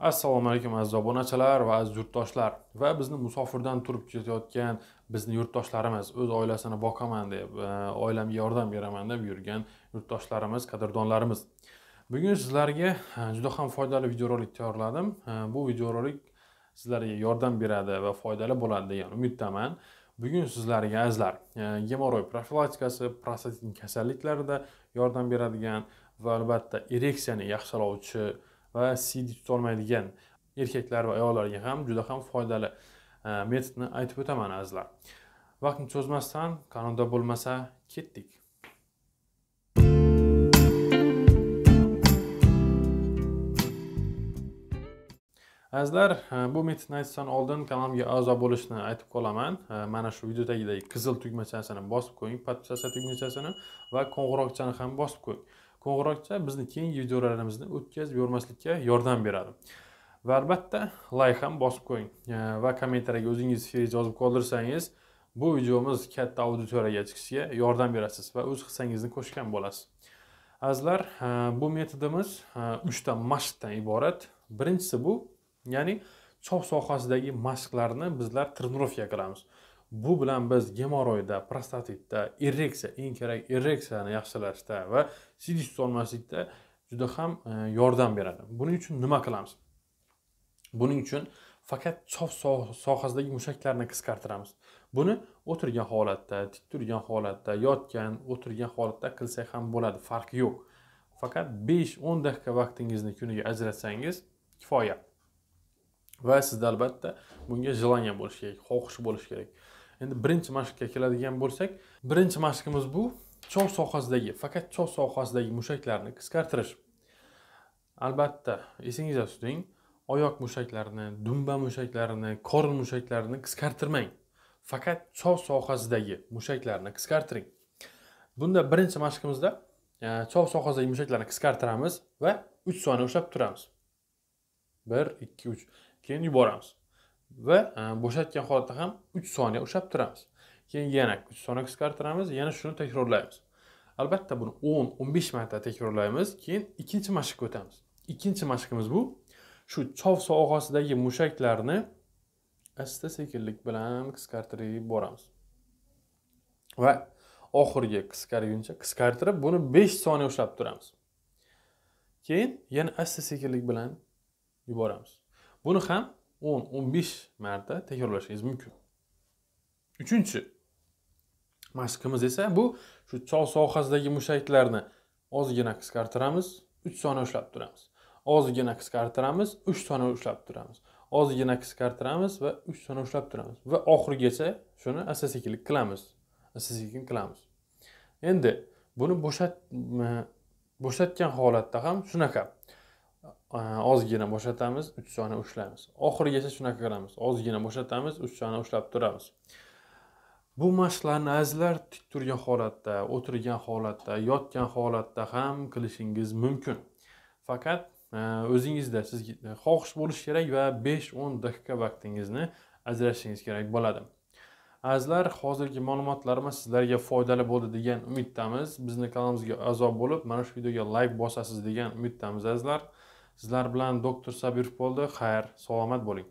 assalomu alaykum aziz obunachilar va aziz yurtdoshlar va bizni musofirdan turib ketayotgan bizni yurtdoshlarimiz o'z oilasini boqaman deb e, oilamga yordam beraman deb yurgan yurtdoshlarimiz qadrdonlarimiz bugun sizlarga e, juda ham foydali videorolik tayyorladim e, bu videorolik sizlarga yordam beradi va foydali bo'ladi degan umiddaman bugun sizlarga azizlar gemoroy profilaktikasi prostatin kasalliklarida yordam beradigan va albatta ereksiyani yaxshilovchi va cd tutolmaydigan erkaklar va ayollarga ham juda ham foydali e, metodni aytib o'taman azizlar vaqtni cho'zmasdan kanalda bo'lmasa ketdik azizlar e, bu metodni aytishdan oldin kanalimga a'zo bo'lishni aytib qolaman e, mana shu video tagidagi qizil tugmachasini bosib qo'ying podpисаться tugmachasini va qo'ng'iroqchani ham bosib qo'ying qo'ng'iroqcha bizni keyingi videolarimizni o'tkazib yubormaslikka yordam beradi va albatta layk ham bosib qo'ying e, va kommentariyaga o'zingiz fikringizni yozib qoldirsangiz bu videomiz katta auditoriyaga chiqishiga yordam berasiz va o'z hissangizni qo'shgan bo'lasiz azizlar e, bu metodimiz e, uchta mashqdan iborat birinchisi bu ya'ni chop sohasidagi mashqlarni bizlar тренировка qilamiz bu bilan biz gemoroyda prostatitda ereksiya eng kerak ereksiyani yaxshilashda va sidik tutolmaslikda juda ham e, yordam beradi buning uchun nima qilamiz buning uchun faqat chof sohasidagi mushaklarni qisqartiramiz buni o'tirgan holatda tik turgan holatda yotgan o'tirgan holatda qilsak ham bo'ladi farqi yo'q faqat besh o'n daqiqa vaqtingizni kuniga ajratsangiz kifoya va sizda albatta bunga желание bo'lishi kerak xohish bo'lishi kerak endi birinchi mashqga keladigan bo'lsak birinchi mashqimiz bu chov sohasidagi faqat chov sohasidagi mushaklarni qisqartirish albatta esingizda tuting oyoq mushaklarini dumba mushaklarini qorin mushaklarini qisqartirmang faqat chov sohasidagi mushaklarni qisqartiring bunda birinchi mashqimizda e, chov sohasidagi mushaklarni qisqartiramiz va uch soniya ushlab turamiz bir ikki uch keyin yuboramiz va e, bo'shatgan holatda ham uch soniya ushlab turamiz keyin yana uch soniya qisqartiramiz yana shuni takrorlaymiz albatta buni o'n o'n besh marta takrorlaymiz keyin ikkinchi mashqga o'tamiz ikkinchi mashqimiz bu shu chov sohasidagi mushaklarni asta sekinlik bilan qisqartirib boramiz va oxirgi qisqarguncha qisqartirib buni besh soniya ushlab turamiz keyin yana asta sekinlik bilan yuboramiz buni ham 10-15 marta takrorlashingiz mumkin uchinchi mashqimiz esa bu shu chog' sohasidagi mushaklarni ozgina qisqartiramiz uch soniya ushlab turamiz ozgina qisqartiramiz uch soniya ushlab turamiz ozgina qisqartiramiz va uch soniya ushlab turamiz va oxirigacha shuni asta sekinlik qilamiz asta sekin qilamiz endi buni bo'shat bo'shatgan holatda ham shunaqa ozgina bo'shatamiz uch soni ushlaymiz oxirigacha shunaqa qilamiz ozgina bo'shatamiz uch soni ushlab turamiz bu mashqlarni azizlar tik turgan holatda o'tirgan holatda yotgan holatda ham qilishingiz mumkin faqat o'zingizda siz e, xohish bo'lishi kerak va besh o'n daqiqa vaqtingizni ajratishingiz kerak bo'ladi azizlar hozirgi ma'lumotlarimiz sizlarga foydali bo'ldi degan umiddamiz bizni kanalimizga a'zo bo'lib mana shu videoga layk bosasiz degan umiddamiz azizlar sizlar bilan doktor sabirov bo'ldi xayr salomat bo'ling